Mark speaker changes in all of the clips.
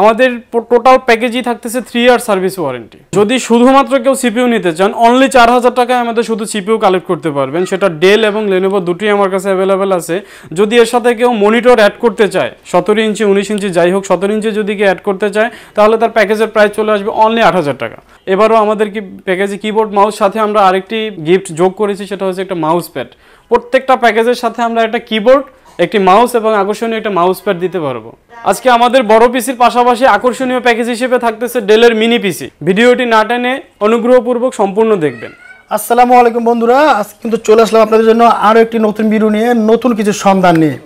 Speaker 1: আমাদের টোটাল প্যাকেজই থাকতেছে থ্রি ইয়ার সার্ভিস ওয়ারেন্টি যদি শুধুমাত্র কেউ সিপিউ নিতে চান অনলি চার হাজার টাকায় আমাদের শুধু সিপিউ কালেক্ট করতে পারবেন সেটা ডেল এবং লেনোভো দুটোই আমার কাছে অ্যাভেলেবেল আছে যদি এর সাথে কেউ মনিটর অ্যাড করতে চায় সতেরো ইঞ্চি উনিশ ইঞ্চি যাই হোক সতেরো ইঞ্চি যদি কেউ অ্যাড করতে চায় তাহলে তার প্যাকেজের প্রাইস চলে আসবে অনলি আট হাজার টাকা এবারও আমাদের কি প্যাকেজে কিবোর্ড মাউস সাথে আমরা আরেকটি গিফট যোগ করেছি সেটা হচ্ছে একটা মাউস প্যাড প্রত্যেকটা প্যাকেজের সাথে আমরা একটা কিবোর্ড একটি মাউস এবং আকর্ষণীয় একটা মাউস প্যাড দিতে পারবো আজকে আমাদের বড় পিসির পাশাপাশি আকর্ষণীয় প্যাকেজ হিসেবে থাকতেছে ডেলের মিনি পিসি ভিডিওটি না টেনে অনুগ্রহপূর্বক সম্পূর্ণ দেখবেন আসসালামু আলাইকুম বন্ধুরা আজ কিন্তু চলে আসলাম আপনাদের জন্য আরও একটি নতুন বিরু নিয়ে নতুন কিছু সন্ধান নিয়ে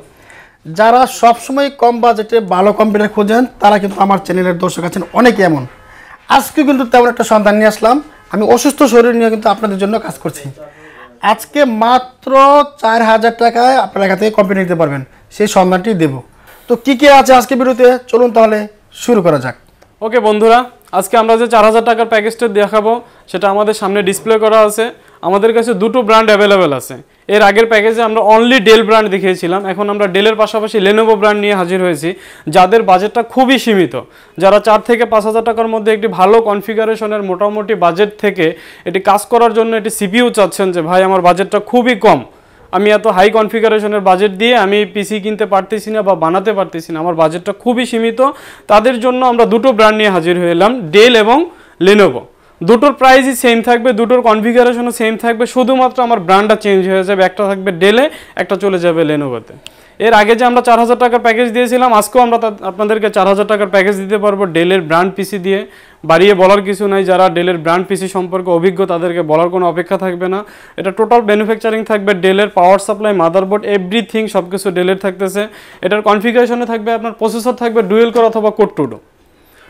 Speaker 1: যারা সবসময় কম বাজেটে ভালো কম্পিউটার খোঁজেন তারা কিন্তু আমার চ্যানেলের দর্শক আছেন অনেকে এমন আজকে কিন্তু তেমন একটা সন্ধান নিয়ে আসলাম আমি অসুস্থ শরীর নিয়ে কিন্তু আপনাদের জন্য কাজ করছি আজকে মাত্র চার হাজার টাকায় আপনার কাছে থেকে কম্পিউটার নিতে পারবেন সেই সন্ধানটি দেব তো কি কি আছে আজকে বিরুদ্ধে চলুন তাহলে শুরু করা যাক ওকে বন্ধুরা আজকে আমরা যে চার হাজার টাকার প্যাকেজটা দেখাবো সেটা আমাদের সামনে ডিসপ্লে করা আছে আমাদের কাছে দুটো ব্র্যান্ড অ্যাভেলেবেল আছে এর আগের প্যাকেজে আমরা অনলি ডেল ব্র্যান্ড দেখিয়েছিলাম এখন আমরা ডেলের পাশাপাশি লেনোভো ব্র্যান্ড নিয়ে হাজির হয়েছি যাদের বাজেটটা খুবই সীমিত যারা চার থেকে পাঁচ হাজার টাকার মধ্যে একটি ভালো কনফিগারেশনের মোটামুটি বাজেট থেকে এটি কাজ করার জন্য এটি সিপিইউ চাচ্ছেন যে ভাই আমার বাজেটটা খুবই কম আমি এত হাই কনফিগারেশনের বাজেট দিয়ে আমি পিসি কিনতে পারতেছি না বা বানাতে পারতেছি না আমার বাজেটটা খুবই সীমিত তাদের জন্য আমরা দুটো ব্র্যান্ড নিয়ে হাজির হয়ে এলাম ডেল এবং লেনোভো দুটোর প্রাইসই সেম থাকবে দুটোর কনফিগারেশনও সেম থাকবে শুধুমাত্র আমার ব্র্যান্ডটা চেঞ্জ হয়ে যাবে একটা থাকবে ডেলে একটা চলে যাবে লেনোভাতে এর আগে যে আমরা চার হাজার টাকার প্যাকেজ দিয়েছিলাম আজকেও আমরা আপনাদেরকে চার হাজার টাকার প্যাকেজ দিতে পারবো ডেলের ব্র্যান্ড পিসি দিয়ে বাড়িয়ে বলার কিছু নাই যারা ডেলের ব্র্যান্ড পিসি সম্পর্কে অভিজ্ঞ তাদেরকে বলার কোনো অপেক্ষা থাকবে না এটা টোটাল ম্যানুফ্যাকচারিং থাকবে ডেলের পাওয়ার সাপ্লাই মাদারবোর্ড এভরিথিং সব কিছু ডেলের থাকতেছে এটার কনফিগারেশনে থাকবে আপনার প্রসেসর থাকবে ডুয়েল কর অথবা কোট টুডো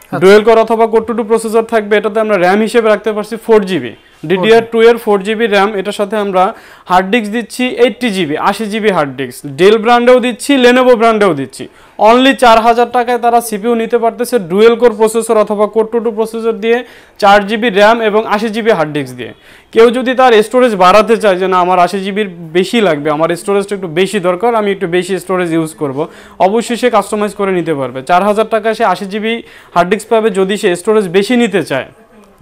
Speaker 1: আচ্ছা। ডুয়েল কোর অথবা কোর টু টু প্রসেসর থাকবে এটাতে আমরা র্যাম হিসেবে রাখতে পারছি ফোর জিবি ডিডিআর টু এর ফোর জিবি র্যাম এটার সাথে আমরা হার্ড ডিস্ক দিচ্ছি এইটটি জিবি আশি জিবি হার্ড ডিস্ক ডেল ব্র্যান্ডেও দিচ্ছি লেনোভো ব্র্যান্ডেও দিচ্ছি অনলি চার হাজার টাকায় তারা সিপিউ নিতে পারতেছে ডুয়েল কোর প্রসেসর অথবা কোর টু টু প্রসেসর দিয়ে চার জিবি র্যাম এবং আশি জিবি হার্ড ডিস্ক দিয়ে কেউ যদি তার স্টোরেজ বাড়াতে চায় যে না আমার আশি জিবির বেশি লাগবে আমার স্টোরেজটা একটু বেশি দরকার আমি একটু বেশি স্টোরেজ ইউজ করব অবশ্যই সে কাস্টমাইজ করে নিতে পারবে চার হাজার টাকায় সে আশি জিবি হার্ড ডিস্ক পাবে যদি সে স্টোরেজ বেশি নিতে চায়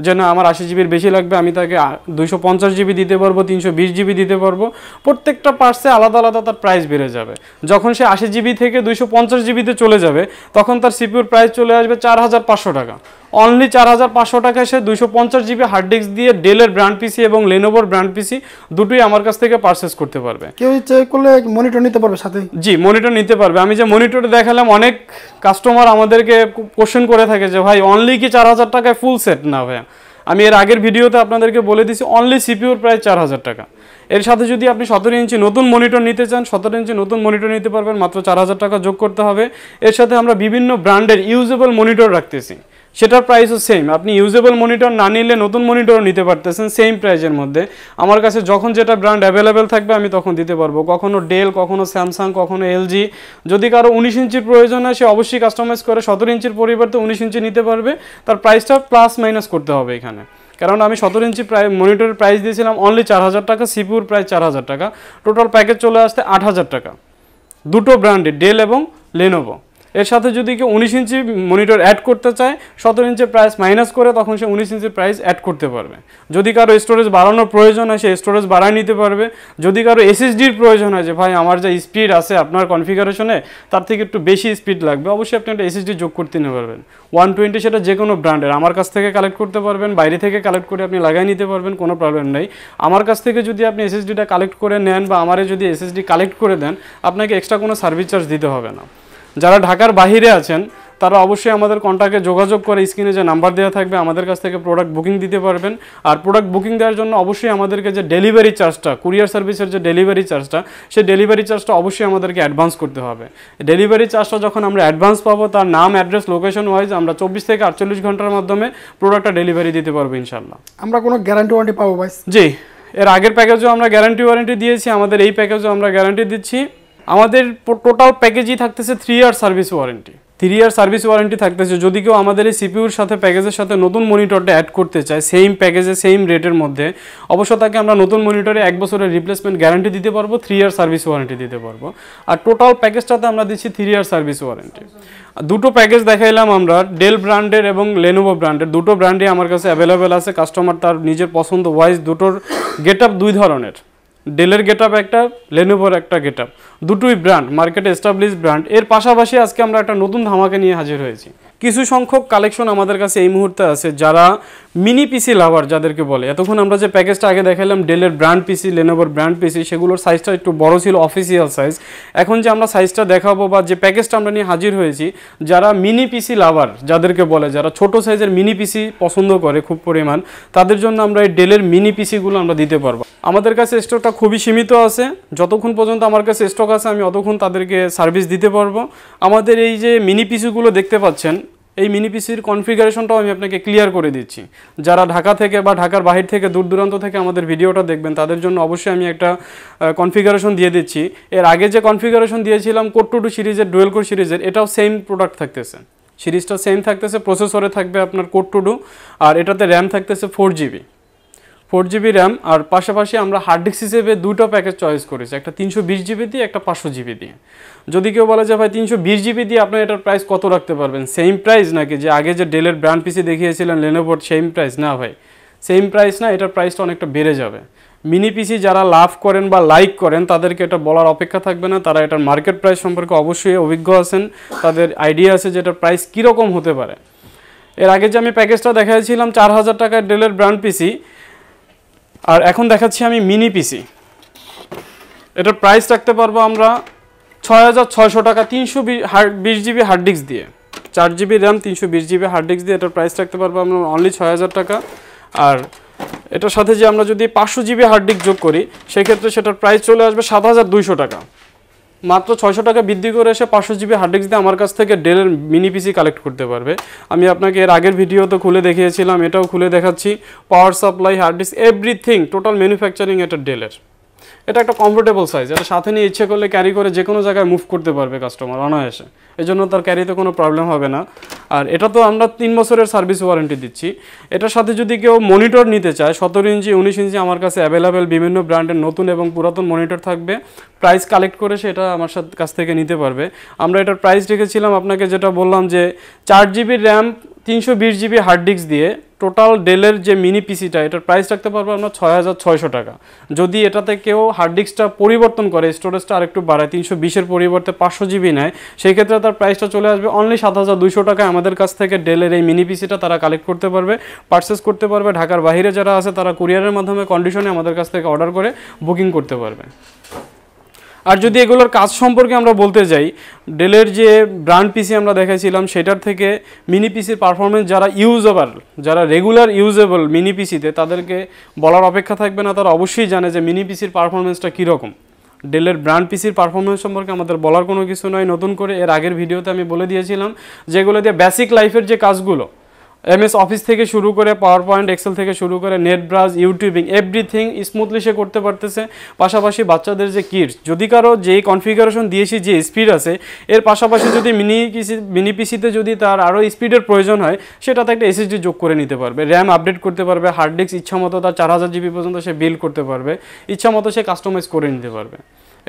Speaker 1: যেন আমার আশি জিবির বেশি লাগবে আমি তাকে দুইশো পঞ্চাশ জিবি দিতে পারবো তিনশো বিশ জিবি দিতে পারবো প্রত্যেকটা পার্সে আলাদা আলাদা তার প্রাইস বেড়ে যাবে যখন সে আশি জিবি থেকে দুইশো পঞ্চাশ জিবিতে চলে যাবে তখন তার সিপিউর প্রাইস চলে আসবে চার হাজার পাঁচশো টাকা অনলি চার হাজার পাঁচশো টাকায় সে দুইশো পঞ্চাশ জিবি হার্ড ডিস্ক দিয়ে ডেলের ব্র্যান্ড পিসি এবং লেনোভোর ব্র্যান্ড পিসি দুটোই আমার কাছ থেকে পারচেস করতে পারবে কেউ চেক করলে মনিটর নিতে পারবে সাথে জি মনিটর নিতে পারবে আমি যে মনিটর দেখালাম অনেক কাস্টমার আমাদেরকে কোশ্চেন করে থাকে যে ভাই অনলি কি চার হাজার টাকায় ফুল সেট না ভাই আমি এর আগের ভিডিওতে আপনাদেরকে বলে দিয়েছি অনলি সিপিউর প্রায় চার হাজার টাকা এর সাথে যদি আপনি সতেরো ইঞ্চি নতুন মনিটর নিতে চান সতেরো ইঞ্চি নতুন মনিটর নিতে পারবেন মাত্র চার হাজার টাকা যোগ করতে হবে এর সাথে আমরা বিভিন্ন ব্র্যান্ডের ইউজেবল মনিটর রাখতেছি সেটার প্রাইসও সেম আপনি ইউজেবল মনিটর না নিলে নতুন মনিটরও নিতে পারতেছেন সেম প্রাইজের মধ্যে আমার কাছে যখন যেটা ব্র্যান্ড অ্যাভেলেবেল থাকবে আমি তখন দিতে পারবো কখনো ডেল কখনো স্যামসাং কখনো এলজি যদি কারো উনিশ ইঞ্চির প্রয়োজন হয় সে অবশ্যই কাস্টমাইজ করে সতেরো ইঞ্চির পরিবর্তে উনিশ ইঞ্চি নিতে পারবে তার প্রাইসটা প্লাস মাইনাস করতে হবে এখানে কারণ আমি সতেরো ইঞ্চি প্রায় মনিটরের প্রাইস দিয়েছিলাম অনলি চার হাজার টাকা সিপুর প্রায় চার হাজার টাকা টোটাল প্যাকেজ চলে আসতে আট হাজার টাকা দুটো ব্র্যান্ডে ডেল এবং লেনোভো এর সাথে যদি কেউ উনিশ ইঞ্চি মনিটর অ্যাড করতে চায় সতেরো ইঞ্চের প্রাইস মাইনাস করে তখন সে উনিশ ইঞ্চির প্রাইস অ্যাড করতে পারবে যদি কারো স্টোরেজ বাড়ানোর প্রয়োজন হয় সে স্টোরেজ বাড়ায় নিতে পারবে যদি কারো এসএসডির প্রয়োজন হয় যে ভাই আমার যা স্পিড আছে আপনার কনফিগারেশনে তার থেকে একটু বেশি স্পিড লাগবে অবশ্যই আপনি একটা এসএসডি যোগ করতে নিতে পারবেন ওয়ান টোয়েন্টি সেটা যে কোনো ব্র্যান্ডের আমার কাছ থেকে কালেক্ট করতে পারবেন বাইরে থেকে কালেক্ট করে আপনি লাগাই নিতে পারবেন কোনো প্রবলেম নেই আমার কাছ থেকে যদি আপনি এসএসডিটা কালেক্ট করে নেন বা আমারে যদি এসএসডি কালেক্ট করে দেন আপনাকে এক্সট্রা কোনো সার্ভিস চার্জ দিতে হবে না যারা ঢাকার বাহিরে আছেন তারা অবশ্যই আমাদের কন্ট্যাক্টে যোগাযোগ করে স্ক্রিনে যে নাম্বার দেওয়া থাকবে আমাদের কাছ থেকে প্রোডাক্ট বুকিং দিতে পারবেন আর প্রোডাক্ট বুকিং দেওয়ার জন্য অবশ্যই আমাদেরকে যে ডেলিভারি চার্জটা কুরিয়ার সার্ভিসের যে ডেলিভারি চার্জটা সেই ডেলিভারি চার্জটা অবশ্যই আমাদেরকে অ্যাডভান্স করতে হবে ডেলিভারি চার্জটা যখন আমরা অ্যাডভান্স পাবো তার নাম অ্যাড্রেস লোকেশন ওয়াইজ আমরা চব্বিশ থেকে আটচল্লিশ ঘন্টার মাধ্যমে প্রোডাক্টটা ডেলিভারি দিতে পারবো ইনশাল্লাহ আমরা কোনো গ্যারান্টি ওয়ারেন্টি পাবো ভাই জি এর আগের প্যাকেজও আমরা গ্যারান্টি ওয়ারেন্টি দিয়েছি আমাদের এই প্যাকেজও আমরা গ্যারান্টি দিচ্ছি আমাদের টোটাল প্যাকেজই থাকতেছে three year service warranty three year service warranty থাকতেছে যদি কেউ আমাদের এই সিপিউর সাথে প্যাকেজের সাথে নতুন মনিটরটা অ্যাড করতে চায় সেম প্যাকেজে সেম রেটের মধ্যে অবশ্য তাকে আমরা নতুন মনিটরে এক বছরের রিপ্লেসমেন্ট গ্যারান্টি দিতে পারবো থ্রি ইয়ার সার্ভিস ওয়ারেন্টি দিতে পারবো আর টোটাল প্যাকেজটাতে আমরা দিচ্ছি থ্রি ইয়ার সার্ভিস ওয়ারেন্টি দুটো প্যাকেজ দেখাইলাম আমরা ডেল ব্র্যান্ডের এবং লেনোভো ব্র্যান্ডের দুটো ব্র্যান্ডই আমার কাছে অ্যাভেলেবেল আছে কাস্টমার তার নিজের পছন্দ ওয়াইজ দুটোর গেট আপ দুই ধরনের ডেলের গেট আপ একটা লেনোভোর একটা গেট আপ দুটোই ব্র্যান্ড মার্কেটে এস্টাবলিশ ব্র্যান্ড এর পাশাপাশি আজকে আমরা একটা নতুন ধামাকে নিয়ে হাজির হয়েছি কিছু সংখ্যক কালেকশন আমাদের কাছে এই মুহূর্তে আছে যারা মিনি পিসি লাভার যাদেরকে বলে এতক্ষণ আমরা যে প্যাকেজটা আগে দেখালাম ডেলের ব্র্যান্ড পিসি লেনোভার ব্র্যান্ড পিসি সেগুলোর সাইজটা একটু বড় ছিল অফিসিয়াল সাইজ এখন যে আমরা সাইজটা দেখাবো বা যে প্যাকেজটা আমরা নিয়ে হাজির হয়েছি যারা মিনি পিসি লাভার যাদেরকে বলে যারা ছোট সাইজের মিনি পিসি পছন্দ করে খুব পরিমাণ তাদের জন্য আমরা এই ডেলের মিনি পিসিগুলো আমরা দিতে পারবো আমাদের কাছে স্টকটা খুবই সীমিত আছে যতক্ষণ পর্যন্ত আমার কাছে স্টক আছে আমি অতক্ষণ তাদেরকে সার্ভিস দিতে পারবো আমাদের এই যে মিনি পিসিগুলো দেখতে পাচ্ছেন এই মিনি পিসির কনফিগারেশনটাও আমি আপনাকে ক্লিয়ার করে দিচ্ছি যারা ঢাকা থেকে বা ঢাকার বাহির থেকে দূর দূরান্ত থেকে আমাদের ভিডিওটা দেখবেন তাদের জন্য অবশ্যই আমি একটা কনফিগারেশন দিয়ে দিচ্ছি এর আগে যে কনফিগারেশন দিয়েছিলাম কোট টু টু সিরিজের ডুয়েল কোর সিরিজের এটাও সেম প্রোডাক্ট থাকতেছে সিরিজটা সেম থাকতেছে প্রসেসরে থাকবে আপনার কোট টু আর এটাতে র্যাম থাকতেছে four GB four GB RAM আর পাশাপাশি আমরা হার্ড ডিস্ক হিসেবে দুটো প্যাকেজ চয়েস করেছি একটা তিনশো বিশ জিবি দিয়ে একটা পাঁচশো জিবি দিয়ে যদি কেউ বলে যে ভাই তিনশো বিশ জিবি দিয়ে আপনার এটার প্রাইস কত রাখতে পারবেন সেম প্রাইস নাকি যে আগে যে ডেলের ব্র্যান্ড পিসি দেখিয়েছিলেন লেনোভোর সেম প্রাইস না ভাই সেম প্রাইস না এটার প্রাইসটা অনেকটা বেড়ে যাবে মিনি পিসি যারা লাভ করেন বা লাইক করেন তাদেরকে এটা বলার অপেক্ষা থাকবে না তারা এটার মার্কেট প্রাইস সম্পর্কে অবশ্যই অভিজ্ঞ আছেন তাদের আইডিয়া আছে যে এটার প্রাইস কীরকম হতে পারে এর আগে যে আমি প্যাকেজটা দেখাচ্ছিলাম চার হাজার টাকায় ডেলের ব্র্যান্ড পিসি আর এখন দেখাচ্ছি আমি মিনি পিসি এটার প্রাইস রাখতে পারবো আমরা ছয় হাজার ছয়শো টাকা তিনশো বিশ জিবি হার্ড ডিস্ক দিয়ে চার জিবি র্যাম তিনশো বিশ জিবি হার্ড ডিস্ক দিয়ে এটার প্রাইস রাখতে পারবো আমরা অনলি ছয় হাজার টাকা আর এটার সাথে যে আমরা যদি পাঁচশো জিবি হার্ড ডিস্ক যোগ করি সেক্ষেত্রে সেটার প্রাইস চলে আসবে সাত হাজার দুইশো টাকা মাত্র ছয়শো টাকা বৃদ্ধি করে এসে পাঁচশো জিবি হার্ড ডিস্ক দিয়ে আমার কাছ থেকে ডেলের মিনি পিসি কালেক্ট করতে পারবে আমি আপনাকে এর আগের ভিডিও তো খুলে দেখিয়েছিলাম এটাও খুলে দেখাচ্ছি power supply hard disk everything total manufacturing এটা ডেলের এটা একটা কমফোর্টেবল সাইজ এটা সাথে নিয়ে ইচ্ছে করলে ক্যারি করে যে কোনো জায়গায় মুভ করতে পারবে কাস্টমার অনায়াসে এই জন্য তার ক্যারিতে কোনো প্রবলেম হবে না আর এটা তো আমরা তিন বছরের সার্ভিস ওয়ারেন্টি দিচ্ছি এটার সাথে যদি কেউ মনিটর নিতে চায় সতেরো ইঞ্চি উনিশ ইঞ্চি আমার কাছে অ্যাভেলেবেল বিভিন্ন ব্র্যান্ডের নতুন এবং পুরাতন মনিটর থাকবে প্রাইস কালেক্ট করে সেটা আমার সাথে কাছ থেকে নিতে পারবে আমরা এটার প্রাইস রেখেছিলাম আপনাকে যেটা বললাম যে চার জিবি র্যাম তিনশো বিশ জিবি হার্ড ডিস্ক দিয়ে টোটাল ডেলের যে মিনি পিসিটা এটার প্রাইস রাখতে পারবো আমরা ছয় হাজার ছয়শো টাকা যদি এটাতে কেউ হার্ড ডিস্কটা পরিবর্তন করে স্টোরেজটা আরেকটু বাড়ায় তিনশো বিশের পরিবর্তে পাঁচশো জিবি নেয় সেই ক্ষেত্রে তার প্রাইসটা চলে আসবে অনলি সাত হাজার দুশো টাকায় আমাদের কাছ থেকে ডেলের এই মিনি পিসিটা তারা কালেক্ট করতে পারবে পারচেস করতে পারবে ঢাকার বাইরে যারা আছে তারা কুরিয়ারের মাধ্যমে কন্ডিশনে আমাদের কাছ থেকে অর্ডার করে বুকিং করতে পারবে আর যদি এগুলোর কাজ সম্পর্কে আমরা বলতে যাই ডেলের যে ব্র্যান্ড পিসি আমরা দেখাইছিলাম সেটার থেকে মিনি পিসির পারফরমেন্স যারা ইউজেবল যারা রেগুলার ইউজেবল মিনি পিসিতে তাদেরকে বলার অপেক্ষা থাকবে না তারা অবশ্যই জানে যে মিনি পিসির পারফরমেন্সটা কীরকম ডেলের ব্র্যান্ড পিসির পারফরমেন্স সম্পর্কে আমাদের বলার কোনো কিছু নয় নতুন করে এর আগের ভিডিওতে আমি বলে দিয়েছিলাম যেগুলো দিয়ে বেসিক লাইফের যে কাজগুলো এমএস অফিস থেকে শুরু করে পাওয়ার পয়েন্ট এক্সেল থেকে শুরু করে net browse YouTubing everything smoothly সে করতে পারতেছে পাশাপাশি বাচ্চাদের যে কিটস যদি কারো যেই কনফিগারেশন দিয়েছি যে স্পিড আছে এর পাশাপাশি যদি মিনি পিসি মিনি পিসিতে যদি তার আরও স্পিডের প্রয়োজন হয় সেটাতে একটা এসএসডি যোগ করে নিতে পারবে র্যাম আপডেট করতে পারবে হার্ড ডিস্ক ইচ্ছামতো তার চার হাজার জিবি পর্যন্ত সে বিল করতে পারবে ইচ্ছামতো সে কাস্টমাইজ করে নিতে পারবে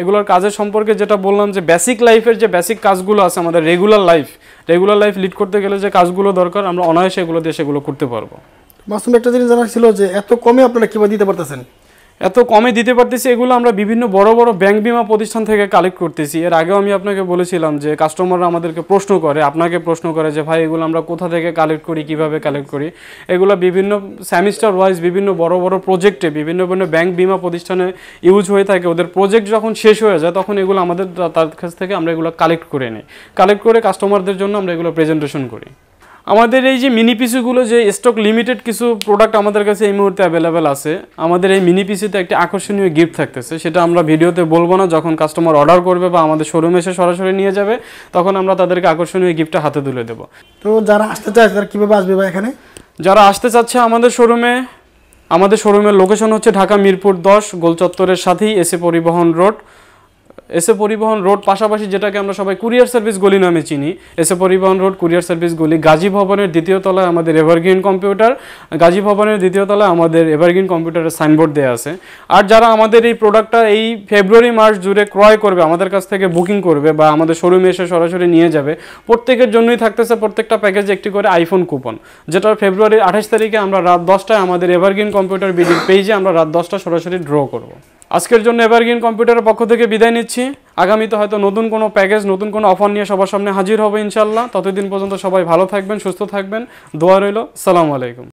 Speaker 1: এগুলোর কাজের সম্পর্কে যেটা বললাম যে বেসিক লাইফের যে বেসিক কাজগুলো আছে আমাদের regular life regular life lead করতে গেলে যে কাজগুলো দরকার আমরা অনায়াসে এগুলো দিয়ে সেগুলো করতে পারবো মাসুম একটা জিনিস জানার ছিল যে এত কমে আপনারা কীভাবে দিতে পারতেছেন এত কমে দিতে পারতেছি এগুলো আমরা বিভিন্ন বড় বড় ব্যাংক বিমা প্রতিষ্ঠান থেকে কালেক্ট করতেছি এর আগেও আমি আপনাকে বলেছিলাম যে কাস্টমাররা আমাদেরকে প্রশ্ন করে আপনাকে প্রশ্ন করে যে ভাই এগুলো আমরা কোথা থেকে কালেক্ট করি কিভাবে কালেক্ট করি এগুলো বিভিন্ন সেমিস্টার ওয়াইজ বিভিন্ন বড় বড় প্রজেক্টে বিভিন্ন বিভিন্ন ব্যাংক বিমা প্রতিষ্ঠানে ইউজ হয়ে থাকে ওদের প্রজেক্ট যখন শেষ হয়ে যায় তখন এগুলো আমাদের তার কাছ থেকে আমরা এগুলো কালেক্ট করে নিই কালেক্ট করে কাস্টমারদের জন্য আমরা এগুলো প্রেজেন্টেশন করি আমাদের এই যে মিনি পিসিগুলো যে স্টক লিমিটেড কিছু প্রোডাক্ট আমাদের কাছে এই মুহূর্তে অ্যাভেলেবেল আছে আমাদের এই মিনি পিসিতে একটি আকর্ষণীয় গিফট থাকতেছে সেটা আমরা ভিডিওতে বলবো না যখন কাস্টমার অর্ডার করবে বা আমাদের শোরুমে এসে সরাসরি নিয়ে যাবে তখন আমরা তাদেরকে আকর্ষণীয় গিফটটা হাতে তুলে দেবো তো যারা আসতে চায় তারা কীভাবে আসবে বা এখানে যারা আসতে চাচ্ছে আমাদের শোরুমে আমাদের শোরুমের লোকেশন হচ্ছে ঢাকা মিরপুর দশ গোলচত্বরের সাথেই এসে পরিবহন রোড এসে পরিবহন রোড পাশাপাশি যেটাকে আমরা সবাই কুরিয়ার সার্ভিস গলি নামে চিনি এসে পরিবহন রোড কুরিয়ার সার্ভিস গলি গাজী ভবনের দ্বিতীয় তলায় আমাদের এভারগ্রিন কম্পিউটার গাজী ভবনের দ্বিতীয় তলায় আমাদের এভারগ্রিন কম্পিউটারের সাইনবোর্ড দেওয়া আছে আর যারা আমাদের এই প্রোডাক্টটা এই ফেব্রুয়ারি মাস জুড়ে ক্রয় করবে আমাদের কাছ থেকে বুকিং করবে বা আমাদের শোরুমে এসে সরাসরি নিয়ে যাবে প্রত্যেকের জন্যই থাকতেছে প্রত্যেকটা প্যাকেজে একটি করে আইফোন কুপন যেটা ফেব্রুয়ারির আঠাশ তারিখে আমরা রাত দশটায় আমাদের এভারগ্রিন কম্পিউটার বিডির পেজে আমরা রাত দশটা সরাসরি ড্র করবো আজকের জন্য এভারগ্রিন কম্পিউটারের পক্ষ থেকে বিদায় নিচ্ছি আগামীতে হয়তো নতুন কোনো প্যাকেজ নতুন কোনো অফার নিয়ে সবার সামনে হাজির হবে ইনশাল্লাহ ততদিন পর্যন্ত সবাই ভালো থাকবেন সুস্থ থাকবেন দোয়া রইল সালাম আলাইকুম